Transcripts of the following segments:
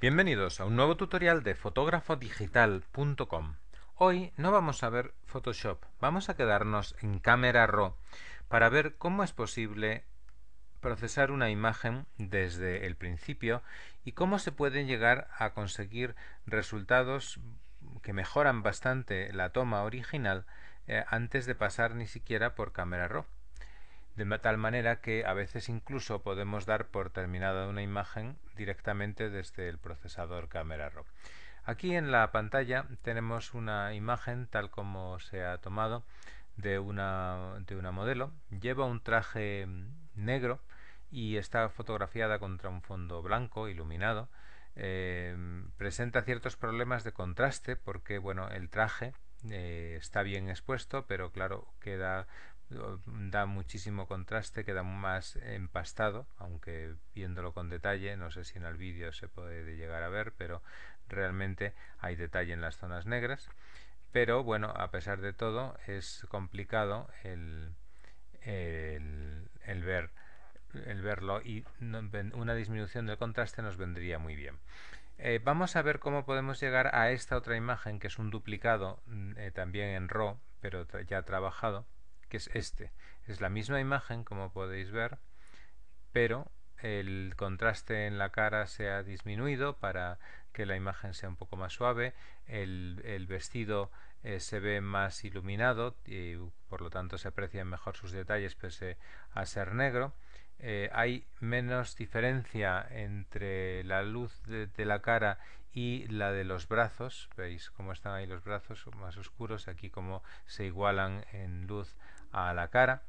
Bienvenidos a un nuevo tutorial de fotografodigital.com Hoy no vamos a ver Photoshop, vamos a quedarnos en cámara Raw para ver cómo es posible procesar una imagen desde el principio y cómo se pueden llegar a conseguir resultados que mejoran bastante la toma original eh, antes de pasar ni siquiera por cámara Raw de tal manera que a veces incluso podemos dar por terminada una imagen directamente desde el procesador Camera Raw. Aquí en la pantalla tenemos una imagen tal como se ha tomado de una, modelo. Lleva un traje negro y está fotografiada contra un fondo blanco iluminado. Em, presenta ciertos problemas de contraste porque bueno, el traje eh, está bien expuesto, pero claro, queda da muchísimo contraste, queda más empastado, aunque viéndolo con detalle, no sé si en el vídeo se puede llegar a ver, pero realmente hay detalle en las zonas negras. Pero bueno, a pesar de todo, es complicado el, ver, el verlo y una disminución del contraste nos vendría muy bien. Eh, vamos a ver cómo podemos llegar a esta otra imagen que es un duplicado mm, eh, también en RAW, pero ya trabajado que es este. Es la misma imagen, como podéis ver, pero el contraste en la cara se ha disminuido para que la imagen sea un poco más suave, el, vestido eh, se ve más iluminado y por lo tanto se aprecian mejor sus detalles pese a ser negro. Eh, hay menos diferencia entre la luz de, de, la cara y la de los brazos. Veis cómo están ahí los brazos más oscuros, aquí como se igualan en luz a la cara.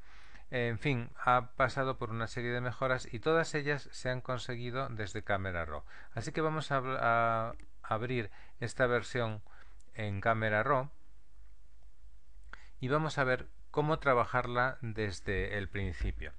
En fin, ha pasado por una serie de mejoras y todas ellas se han conseguido desde cámara Raw. Así que vamos a, abrir esta versión en cámara Raw y vamos a ver cómo trabajarla desde el principio.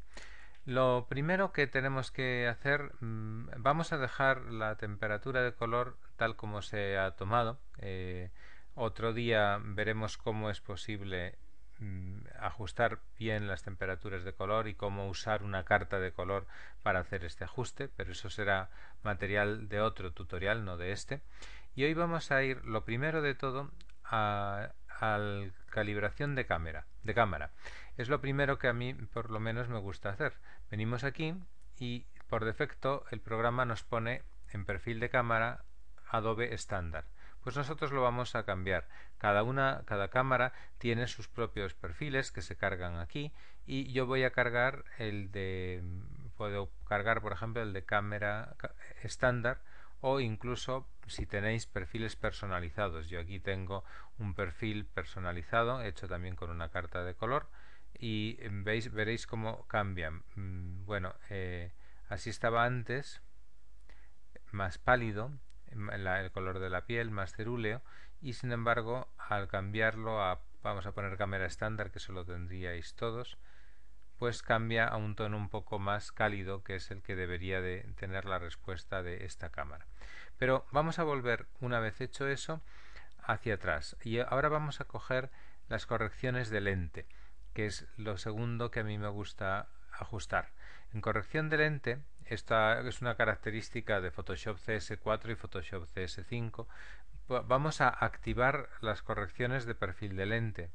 Lo primero que tenemos que hacer, mm, vamos a dejar la temperatura de color tal como se ha tomado. Eh, otro día veremos cómo es posible Mm, ajustar bien las temperaturas de color y cómo usar una carta de color para hacer este ajuste, pero eso será material de otro tutorial, no de este. Y hoy vamos a ir, lo primero de todo, a, la calibración de cámara, de cámara. Es lo primero que a mí, por lo menos, me gusta hacer. Venimos aquí y, por defecto, el programa nos pone en perfil de cámara Adobe estándar. Pues nosotros lo vamos a cambiar. Cada una, cada cámara tiene sus propios perfiles que se cargan aquí y yo voy a cargar el de puedo cargar por ejemplo el de cámara estándar o incluso si tenéis perfiles personalizados. Yo aquí tengo un perfil personalizado hecho también con una carta de color y em, veis, veréis cómo cambian. Mm, bueno, eh, así estaba antes, más pálido, el color de la piel más cerúleo y sin embargo al cambiarlo vamos a poner cámara estándar que solo tendríais todos pues cambia a un tono un poco más cálido que es el que debería de tener la respuesta de esta cámara pero vamos a volver una vez hecho eso hacia atrás y ahora vamos a coger las correcciones de lente que es lo segundo que a mí me gusta ajustar en corrección de lente esta es una característica de Photoshop CS4 y Photoshop CS5, vamos a activar las correcciones de perfil de lente.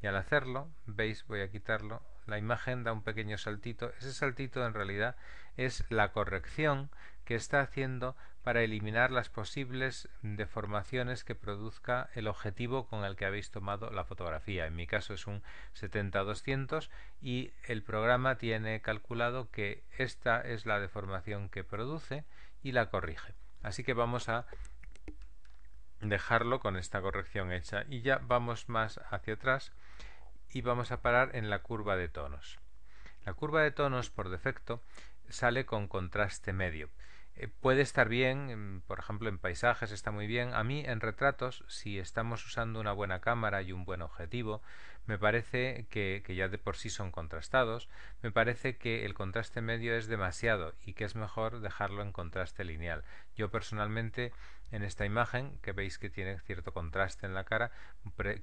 Y al hacerlo, veis, voy a quitarlo, la imagen da un pequeño saltito. Ese saltito en realidad es la corrección que está haciendo para eliminar las posibles deformaciones que produzca el objetivo con el que habéis tomado la fotografía. En mi caso es un 70-200 y el programa tiene calculado que esta es la deformación que produce y la corrige. Así que vamos a dejarlo con esta corrección hecha y ya vamos más hacia atrás y vamos a parar en la curva de tonos. La curva de tonos por defecto sale con contraste medio. Eh, puede estar bien, por ejemplo, en paisajes está muy bien. A mí en retratos, si estamos usando una buena cámara y un buen objetivo, me parece que, que, ya de por sí son contrastados, me parece que el contraste medio es demasiado y que es mejor dejarlo en contraste lineal. Yo personalmente en esta imagen, que veis que tiene cierto contraste en la cara,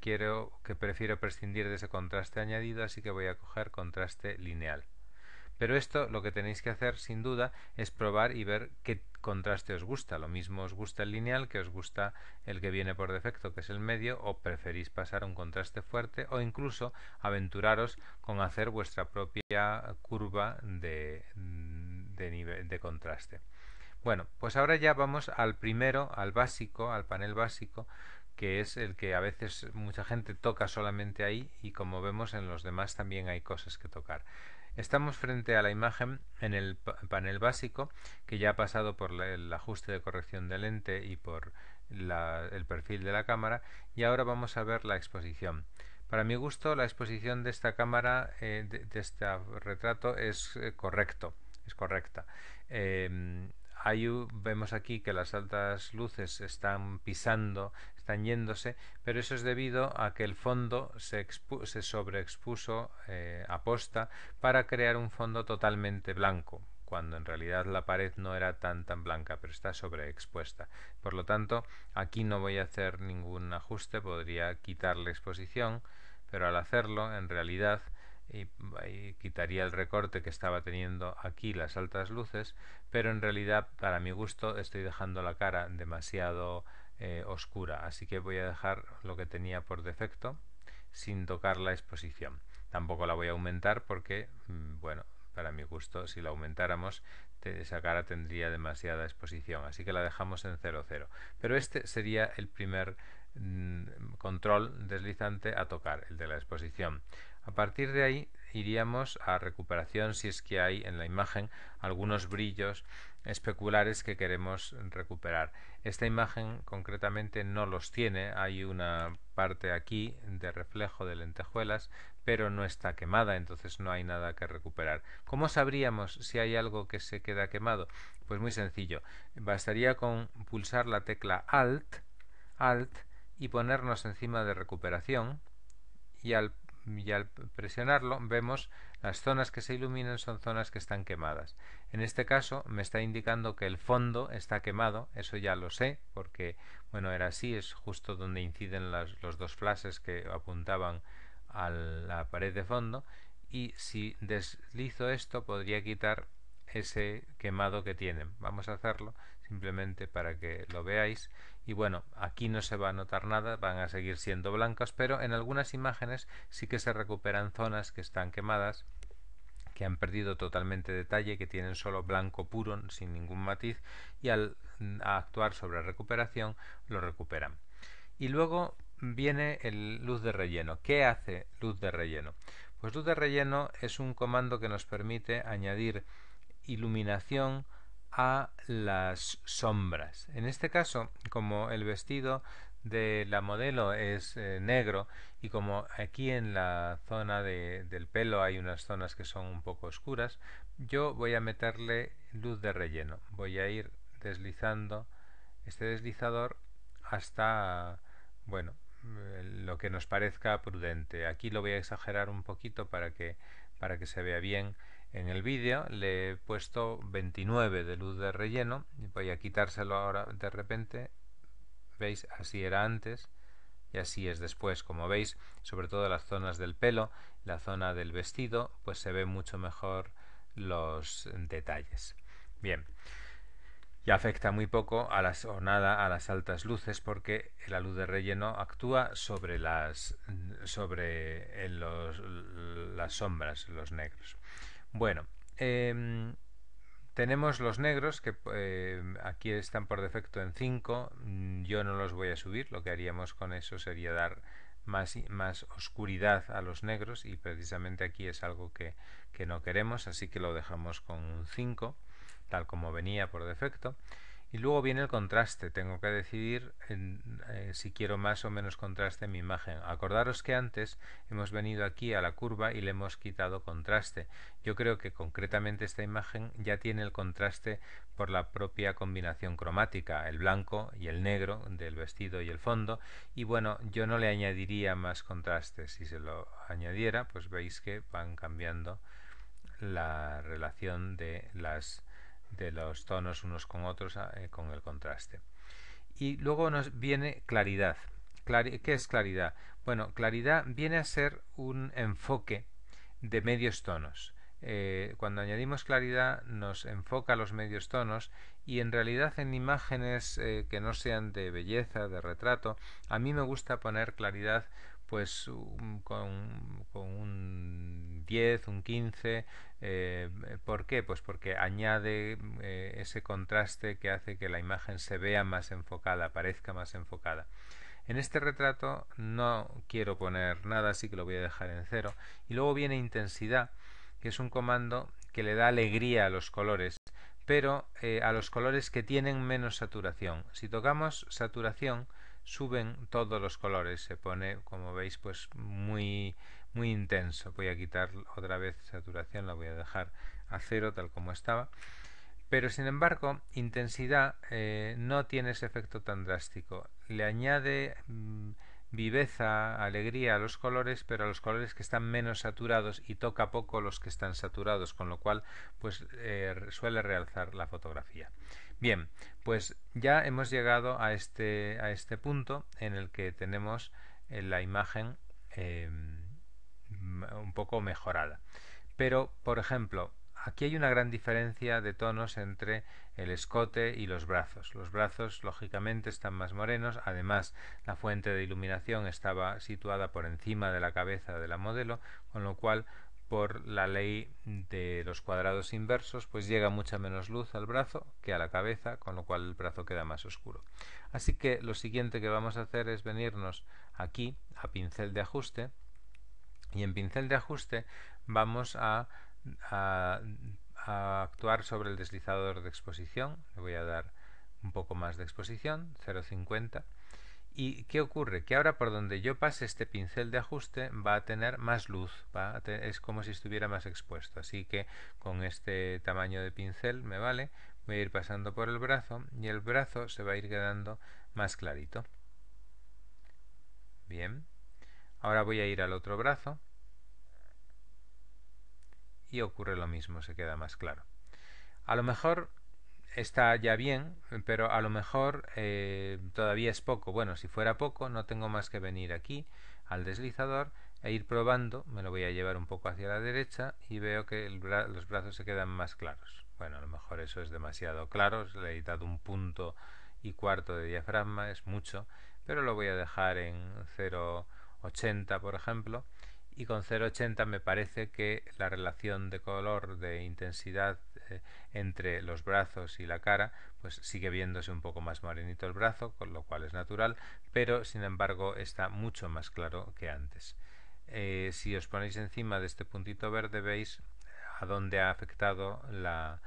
quiero, que prefiero prescindir de ese contraste añadido, así que voy a coger contraste lineal. Pero esto lo que tenéis que hacer sin duda es probar y ver qué contraste os gusta. Lo mismo os gusta el lineal que os gusta el que viene por defecto, que es el medio, o preferís pasar un contraste fuerte o incluso aventuraros con hacer vuestra propia curva de, de, nivel, de contraste. Bueno, pues ahora ya vamos al primero, al básico, al panel básico, que es el que a veces mucha gente toca solamente ahí y como vemos en los demás también hay cosas que tocar. Estamos frente a la imagen en el panel básico que ya ha pasado por el ajuste de corrección de lente y por el perfil de la cámara y ahora vamos a ver la exposición. Para mi gusto la exposición de esta cámara, eh, de, este retrato es eh, correcto, es correcta. Em, vemos aquí que las altas luces están pisando, están yéndose, pero eso es debido a que el fondo se, sobreexpuso eh, a aposta para crear un fondo totalmente blanco, cuando en realidad la pared no era tan tan blanca, pero está sobreexpuesta. Por lo tanto, aquí no voy a hacer ningún ajuste, podría quitar la exposición, pero al hacerlo, en realidad y, quitaría el recorte que estaba teniendo aquí las altas luces, pero en realidad para mi gusto estoy dejando la cara demasiado eh, oscura, así que voy a dejar lo que tenía por defecto sin tocar la exposición. Tampoco la voy a aumentar porque, mm, bueno, para mi gusto, si la aumentáramos, esa cara tendría demasiada exposición, así que la dejamos en 0,0. Pero este sería el primer mm, control deslizante a tocar, el de la exposición. A partir de ahí iríamos a recuperación si es que hay en la imagen algunos brillos especulares que queremos recuperar. Esta imagen concretamente no los tiene, hay una parte aquí de reflejo de lentejuelas, pero no está quemada, entonces no hay nada que recuperar. ¿Cómo sabríamos si hay algo que se queda quemado? Pues muy sencillo, bastaría con pulsar la tecla Alt, Alt y ponernos encima de recuperación y al y al presionarlo vemos las zonas que se iluminan son zonas que están quemadas. En este caso me está indicando que el fondo está quemado, eso ya lo sé porque bueno era así, es justo donde inciden los dos flashes que apuntaban a la pared de fondo y si deslizo esto podría quitar ese quemado que tienen. Vamos a hacerlo simplemente para que lo veáis y bueno aquí no se va a notar nada van a seguir siendo blancas pero en algunas imágenes sí que se recuperan zonas que están quemadas que han perdido totalmente detalle, que tienen solo blanco puro, sin ningún matiz, y al mm, actuar sobre recuperación lo recuperan. Y luego viene el luz de relleno. ¿Qué hace luz de relleno? Pues luz de relleno es un comando que nos permite añadir iluminación a las sombras. En este caso, como el vestido de la modelo es eh, negro y como aquí en la zona del pelo hay unas zonas que son un poco oscuras, yo voy a meterle luz de relleno. Voy a ir deslizando este deslizador hasta, bueno, eh, lo que nos parezca prudente. Aquí lo voy a exagerar un poquito para que, para que se vea bien en el vídeo le he puesto 29 de luz de relleno voy a quitárselo ahora de repente veis así era antes y así es después como veis sobre todo las zonas del pelo la zona del vestido pues se ve mucho mejor los detalles bien y afecta muy poco a las, o nada a las altas luces porque la luz de relleno actúa sobre las sobre las sombras los negros bueno, em, tenemos los negros que em, aquí están por defecto en 5. Mm, yo no los voy a subir. Lo que haríamos con eso sería dar más, más oscuridad a los negros y precisamente aquí es algo que, que no queremos. Así que lo dejamos con un 5 tal como venía por defecto. Y luego viene el contraste, tengo que decidir eh, si quiero más o menos contraste en mi imagen. Acordaros que antes hemos venido aquí a la curva y le hemos quitado contraste. Yo creo que concretamente esta imagen ya tiene el contraste por la propia combinación cromática, el blanco y el negro del vestido y el fondo. Y bueno, yo no le añadiría más contraste. Si se lo añadiera, pues veis que van cambiando la relación de las de los tonos unos con otros ah, eh, con el contraste. Y luego nos viene claridad. ¿Qué es claridad? Bueno, claridad viene a ser un enfoque de medios tonos. Eh, cuando añadimos claridad nos enfoca los medios tonos y en realidad en imágenes eh, que no sean de belleza, de retrato, a mí me gusta poner claridad pues con, un 10, un 15. Eh, ¿Por qué? Pues porque añade eh, ese contraste que hace que la imagen se vea más enfocada, parezca más enfocada. En este retrato no quiero poner nada, así que lo voy a dejar en cero. Y luego viene intensidad, que es un comando que le da alegría a los colores, pero eh, a los colores que tienen menos saturación. Si tocamos saturación, suben todos los colores se pone como veis pues muy muy intenso voy a quitar otra vez saturación la voy a dejar a cero tal como estaba pero sin embargo intensidad eh, no tiene ese efecto tan drástico le añade mm, viveza, alegría a los colores, pero a los colores que están menos saturados y toca poco los que están saturados, con lo cual pues eh, suele realzar la fotografía. Bien, pues ya hemos llegado a este, este punto en el que tenemos eh, la imagen eh, un poco mejorada. Pero, por ejemplo, aquí hay una gran diferencia de tonos entre el escote y los brazos. Los brazos, lógicamente, están más morenos. Además, la fuente de iluminación estaba situada por encima de la cabeza de la modelo, con lo cual por la ley de los cuadrados inversos, pues llega mucha menos luz al brazo que a la cabeza, con lo cual el brazo queda más oscuro. Así que lo siguiente que vamos a hacer es venirnos aquí a pincel de ajuste y en pincel de ajuste vamos a, actuar sobre el deslizador de exposición. Le voy a dar un poco más de exposición, 0,50 ¿Y qué ocurre? Que ahora por donde yo pase este pincel de ajuste va a tener más luz, es como si estuviera más expuesto. Así que con este tamaño de pincel me vale, voy a ir pasando por el brazo y el brazo se va a ir quedando más clarito. Bien, ahora voy a ir al otro brazo y ocurre lo mismo, se queda más claro. A lo mejor está ya bien, pero a lo mejor eh, todavía es poco. Bueno, si fuera poco, no tengo más que venir aquí al deslizador e ir probando. Me lo voy a llevar un poco hacia la derecha y veo que los brazos se quedan más claros. Bueno, a lo mejor eso es demasiado claro, le he dado un punto y cuarto de diafragma, es mucho, pero lo voy a dejar en 0,80 por ejemplo y con 0,80 me parece que la relación de color, de intensidad eh, entre los brazos y la cara, pues sigue viéndose un poco más morenito el brazo, con lo cual es natural, pero sin embargo está mucho más claro que antes. Eh, si os ponéis encima de este puntito verde veis a dónde ha afectado la,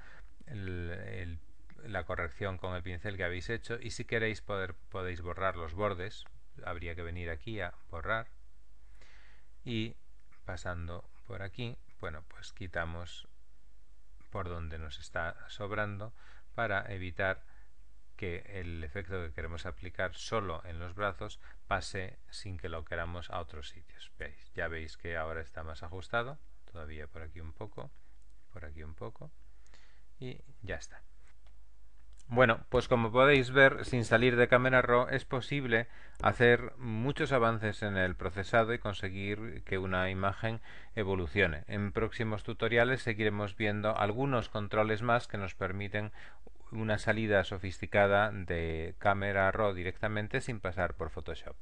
corrección con el pincel que habéis hecho y si queréis podéis borrar los bordes, habría que venir aquí a borrar y pasando por aquí, bueno, pues quitamos por donde nos está sobrando para evitar que el efecto que queremos aplicar solo en los brazos pase sin que lo queramos a otros sitios. ¿Veis? Ya veis que ahora está más ajustado, todavía por aquí un poco, por aquí un poco y ya está. Bueno, pues como podéis ver, sin salir de Camera Raw es posible hacer muchos avances en el procesado y conseguir que una imagen evolucione. En próximos tutoriales seguiremos viendo algunos controles más que nos permiten una salida sofisticada de Camera Raw directamente sin pasar por Photoshop.